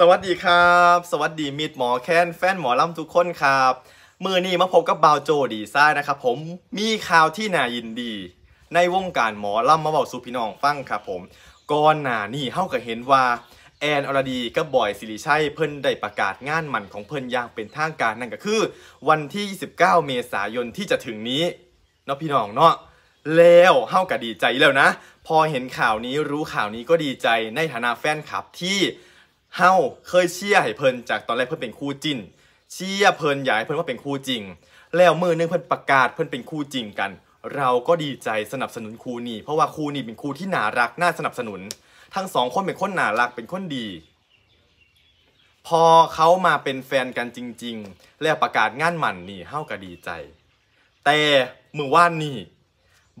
สวัสดีครับ สวัสดีมิดหมอแค้นแฟนหมอล่ำทุกคนครับมือนี้มาพบกับบาวโจดีไซน์นะครับผมมีข่าวที่น่ายินดี ในวงการหมอล่ำมาบอกสุพี่น้องฟังครับ ผม ก่อนหน้านี้เฮาก็เห็นว่า แอนอรดีกับบอยสิริชัยเพิ่นได้ประกาศงานหมันของเพิ่นอย่างเป็นทางการ นั่นก็คือวันที่29เมษายนที่จะถึงนี้เนาะพี่น้องเนาะแล้วเฮาก็ดีใจแล้วนะ พอเห็นข่าวนี้รู้ข่าวนี้ก็ดีใจในฐานะแฟนคลับที่เฮาเคยเชียร์ให้เพิ่นจากตอนแรกเพิ่นเป็นคู่จิ้นเชียร์เพิ่นอยากให้เพิ่นว่าเป็นคู่จริงแล้วมือนึงเพิ่นประกาศเพิ่นเป็นคู่จริงกัน เราก็ดีใจสนับสนุนคู่นี้ เพราะว่าคู่นี้เป็นคู่ที่น่ารักน่าสนับสนุน ทั้งสองคนเป็นคนน่ารักเป็นคนดี พอเขามาเป็นแฟนกันจริง ๆ แล้วประกาศงานหมันนี่เฮาก็ดีใจ แต่เมื่อวานนี่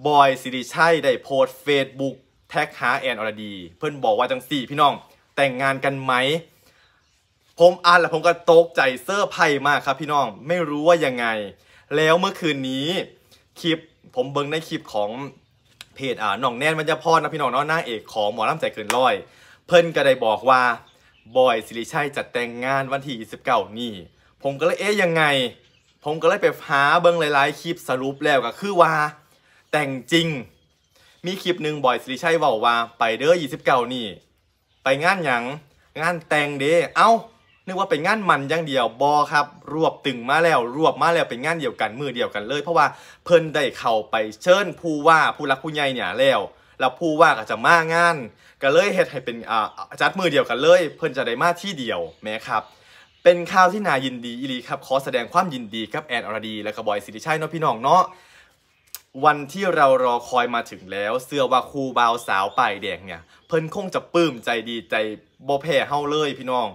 บอยสิริชัยได้โพสเฟซบุ๊กแท็กหาแอนอรดี เพิ่นบอกว่าจังสี่ พี่น้องแต่งงานกันไหม ผมอ่านแล้วผมก็ตกใจเซอร์ไพรส์มากครับพี่น้องไม่รู้ว่ายังไง แล้วเมื่อคืนนี้ คลิป ผมเบิ้งในคลิปของเพจอ่าน้องแนนมันจะพอนะพี่น้องเนาะน้าเอกของหมอลำใจเกินร้อย เพิ่นก็ได้บอกว่าบอยสิริชัยจัดแต่งงานวันที่29 นี่ ผมก็เลยเอ๊ยยังไง ผมก็เลยไปหาเบิ้งหลาย ๆคลิปสรุปแล้วก็คือว่า แต่งจริง มีคลิปหนึ่งบอยสิริชัยบอกว่าไปเด้อ29 นี่ไปงานหยังงานแต่งเด้เอ้านึกว่าเป็นงานมันอย่างเดียวบอครับ รวบตึงมาแล้วรวบมาแล้วเป็นงานเดียวกัน มือเดียวกันเลย เพราะว่าเพิ่นได้เข้าไปเชิญผู้ว่าผู้รักผู้ใหญ่เนี่ยแล้วแล้วผู้ว่าก็จะมางานก็เลยเฮ็ดให้เป็นอ่าจัดมือเดียวกันเลย เพิ่นจะได้มาที่เดียวแม่ครับ เป็นข่าวที่น่ายินดีอีลีครับ ขอแสดงความยินดีกับแอนอรดีและกบอยสิริชัยเนาะพี่น้องเนาะวันที่เรารอคอยมาถึงแล้วเสื้อว่าคูบาวสาวป่ายแดงเนี่ยเพิ่นคงจะปลื้มใจดีใจโบแพ่เฮาเลยพี่น้อง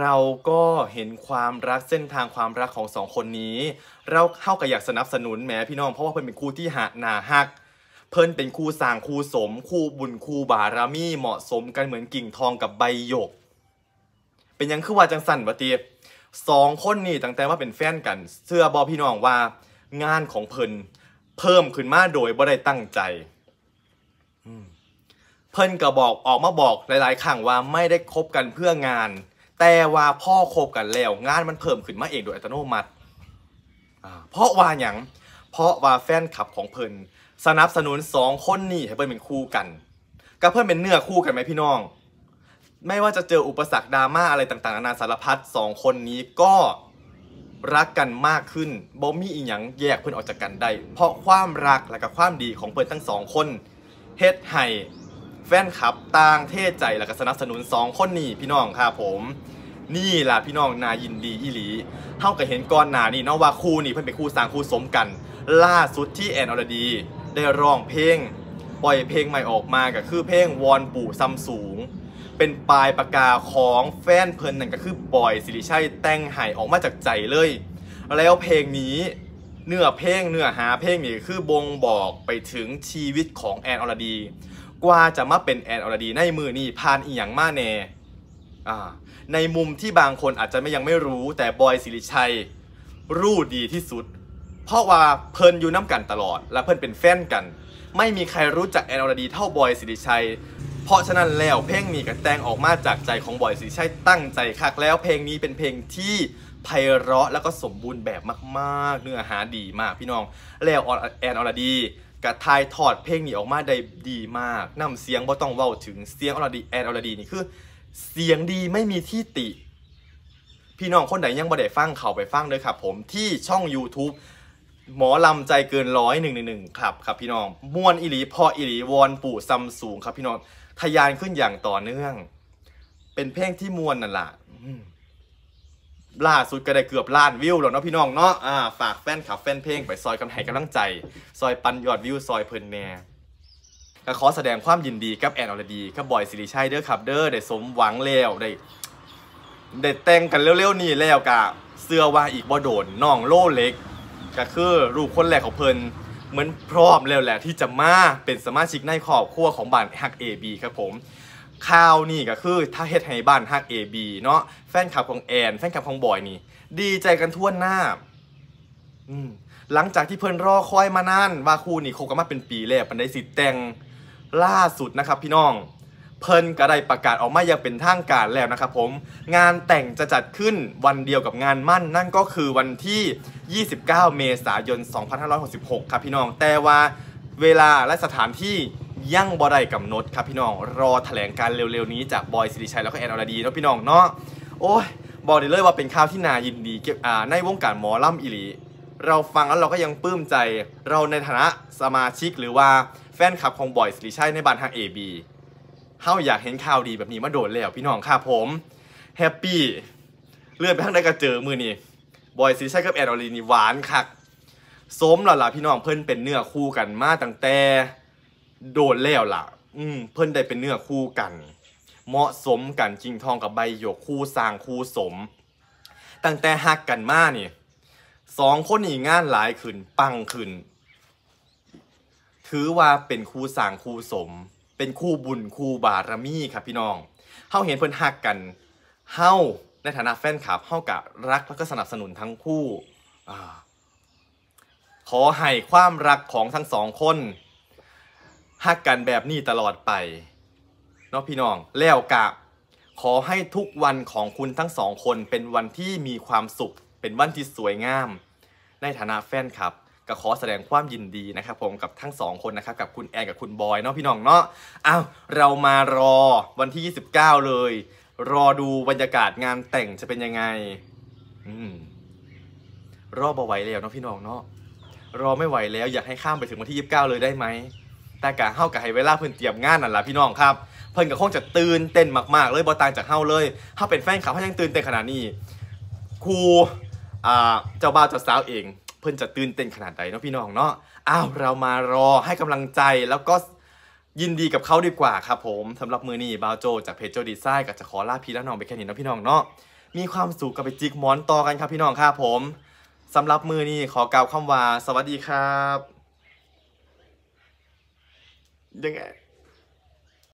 เราก็เห็นความรักเส้นทางความรักของสองคนนี้ เราเข้ากับอยากสนับสนุนแม้พี่น้อง เพราะว่าเพิ่นเป็นคู่ที่หานาหัก เพิ่นเป็นคู่สร้าง คู่สม คู่บุญคู่บารามีเหมาะสมกันเหมือนกิ่งทองกับใบหยก เป็นยังคือว่าจังสันบะเตียสองคนนี่ตั้งแต่ว่าเป็นแฟนกันเสื้อบอพี่น้องว่างานของเพิ่นเพิ่มขึ้นมาโดยบ่ได้ตั้งใจเพิ่นก็บอกออกมาบอก หลาย ๆ ครั้งว่าไม่ได้คบกันเพื่องาน แต่ว่าพ่อคบกันแล้วงานมันเพิ่มขึ้นมาเองโดยอัตโนมัติเพราะว่าอย่าง เพราะว่าแฟนคลับของเพิ่นสนับสนุนสองคนนี่ให้เพิ่นเป็นคู่กัน ก็เพิ่นเป็นเนื้อคู่กันไหมพี่น้อง ไม่ว่าจะเจออุปสรรคดราม่าอะไรต่าง ๆ นานาสารพัดสองคนนี้ก็รักกันมากขึ้นบ่มีอีหยังแยกเพิ่นออกจากกันได้ เพราะความรักและกับความดีของเพิ่นทั้งสองคน เฮ็ดให้ แฟนคลับต่าง เทศใจและก็สนับสนุนสองคนนี้พี่น้องครับผม นี่ล่ะ พี่น้องนายินดีอีหลีเท่ากับเห็นก่อนหน้านี่เนาะว่าคู่นี้เพิ่นเป็นคู่สร้างคู่สมกัน ล่าสุดที่แอนอรดี ได้ร้องเพลง ปล่อยเพลงใหม่ออกมาก็คือเพลงวอนปู่ซัมสูงเป็นปลายปากกาของแฟนเพลินนั่นก็คือบอยสิริชัยแต่งหายออกมาจากใจเลย แล้วเพลงนี้เนื้อเพลงเนื้อหาเพลงนี้คือบ่งบอกไปถึงชีวิตของแอนอรดีกว่าจะมาเป็นแอนอรดี ในมือนี่ผ่านอีหยังมาแน่ในมุมที่บางคนอาจจะไม่ยังไม่รู้แต่บอยสิริชัย รู้ดีที่สุด เพราะว่าเพิ่นอยู่น้ำกันตลอดและเพิ่นเป็นแฟนกันไม่มีใครรู้จักแอนอรดีเท่าบอยสิริชัยเพราะฉะนั้นแล้วเพลงนี้กับแตงออกมาจากใจของบอยสีใช่ตั้งใจคักแล้วเพลงนี้เป็นเพลงที่ไพเราะแล้วก็สมบูรณ์แบบมากๆเนื้อหาดีมากพี่น้องแล้วแอนออร์ดีกับทายถอดเพลงนี้ออกมาได้ดีมากนำเสียงบ่ต้องเว้าถึงเสียงออร์ดีแอนออร์ดีนี่คือ เสียงดีไม่มีที่ติ พี่น้องคนไหนยังบ่ได้ฟังเข้าไปฟังเลยครับผมที่ช่อง YouTube หมอลำใจเกินร้อยหนึ่งหนึ่งครับครับพี่น้องม่วนอิริพออิริวอนปู่ซัมสูงครับพี่น้องทะยานขึ้นอย่างต่อเนื่อง เป็นเพลงที่มวลนั่นแหละล่าสุดก็ได้เกือบล้านวิวแล้วเนาะพี่น้องเนาะอ่าฝากแฟนขับแฟนเพลงไปซอยกำไห้กำลังใจ ซอยปันยอดวิว ซอยเพลินแน่ก็ขอแสดงความยินดีกับแอนอรดีกับบอยสิริชัยเด้อครับเด้อได้สมหวังแล้วได้ได้แต่งกันเร็วๆนี่แล้วกะเสื้อว่าอีกบ่โดนน้องโลเล็ก ก็คือรูปคนแรกของเพลินเหมือนพร้อมแล้วแหละที่จะมาเป็นสมาชิกในครอบครัวของบ้าน ฮัก AB ครับผม ข่าวนี่ก็คือ ถ้าเฮ็ดให้บ้านฮัก AB เนาะแฟนคลับของแอน แฟนคลับของบอย นี่ ดีใจกันทั่วหน้า อืม หลังจากที่เพิ่นรอคอยมานานว่าคู่นี่คงกันมาเป็นปีแล้วปันได้สิแต่ง ล่าสุดนะครับพี่น้องเพิ่นก็ได้ประกาศออกมาอย่างเป็นทางการแล้วนะครับผม งานแต่งจะจัดขึ้นวันเดียวกับงานมั่นนั่นก็คือวันที่ 29 เมษายน 2566 ครับพี่น้องแต่ว่าเวลาและสถานที่ยังบอได้กำหนดครับพี่น้อง รอแถลงการเร็วๆนี้จากบอยสิริชัยแล้วก็แอนอรดีนะพี่น้องเนาะ โอ้ย บอกเลยว่าเป็นข่าวที่น่ายินดีเก็บในวงการหมอล่ำอิลีเราฟังแล้วเราก็ยังปลื้มใจเราในฐานะสมาชิกหรือว่าแฟนคลับของบอยสิริชัยในบ้านทาง AB เฮาอยากเห็นข่าวดีแบบนี้มาโดดแล้วพี่น้องค่ะผมแฮปปี้เลื่อนไปทางใดก็เจอมือนี่บอยซีใช่กับแอนอลีนี่หวานคักสมหล่ะล่ะพี่น้องเพิ่นเป็นเนื้อคู่กันมาตั้งแต่ โดนแล้วล่ะ อืมเพิ่นได้เป็นเนื้อคู่กัน เหมาะสมกันจริงทองกับใบหยกคู่สร้างคู่สม ตั้งแต่ฮักกันมานี่สองคนนี่งานหลายขึ้นปังขึ้น ถือว่าเป็นคู่สร้างคู่สมเป็นคู่บุญคู่บารมีครับ พี่น้อง เฮาเห็นเพิ่นฮักกัน เฮาในฐานะแฟนคลับเฮากะรักแล้วก็สนับสนุนทั้งคู่ ขอให้ความรักของทั้งสองคนฮักกันแบบนี้ตลอดไปเนาะพี่น้องแล้วกะขอให้ทุกวันของคุณทั้งสองคนเป็นวันที่มีความสุขเป็นวันที่สวยงาม ในฐานะแฟนคลับก็ขอแสดงความยินดีนะครับผมกับทั้ง2คนนะครับ กับคุณแอนกับคุณบอยเนาะพี่น้องเนาะอ้าวเรามารอ วันที่ 29 เลย รอดูบรรยากาศงานแต่งจะเป็นยังไง อืมรอบไว้แล้วเนาะพี่น้องเนาะรอไม่ไหวแล้วอยากให้ข้ามไปถึงวันที่ 29 เลยได้ไหมแต่กะเฮากับไฮเวล่าเพื่อนเตรียมงานนั่นแหละพี่น้องครับ เพื่อนกับคงจะตื่นเต้นมาก ๆ เลยบอต่างจากเฮาเลยถ้าเป็นแฟนเขับเขายังตื่นเต้นขนาดนี้ครูอ่าเจ้าบ่าวเจ้าสาวเองพิ่นจะตื่นเต้นขนาดใดเนาะพี่น้องเนาะ อ้าวเรามารอให้กำลังใจ แล้วก็ยินดีกับเขาดีกว่าครับผม สำหรับมือนี้บาวโจจากเพจโจดีไซน์กับจะขอลาพี่และน้องไปแค่นี้เนาะพี่น้องเนาะ มีความสุขกับไปจิกหมอนต่อกันครับพี่น้องครับผมสำหรับมือนี้ขอกล่าวคำว่าสวัสดีครับยังไง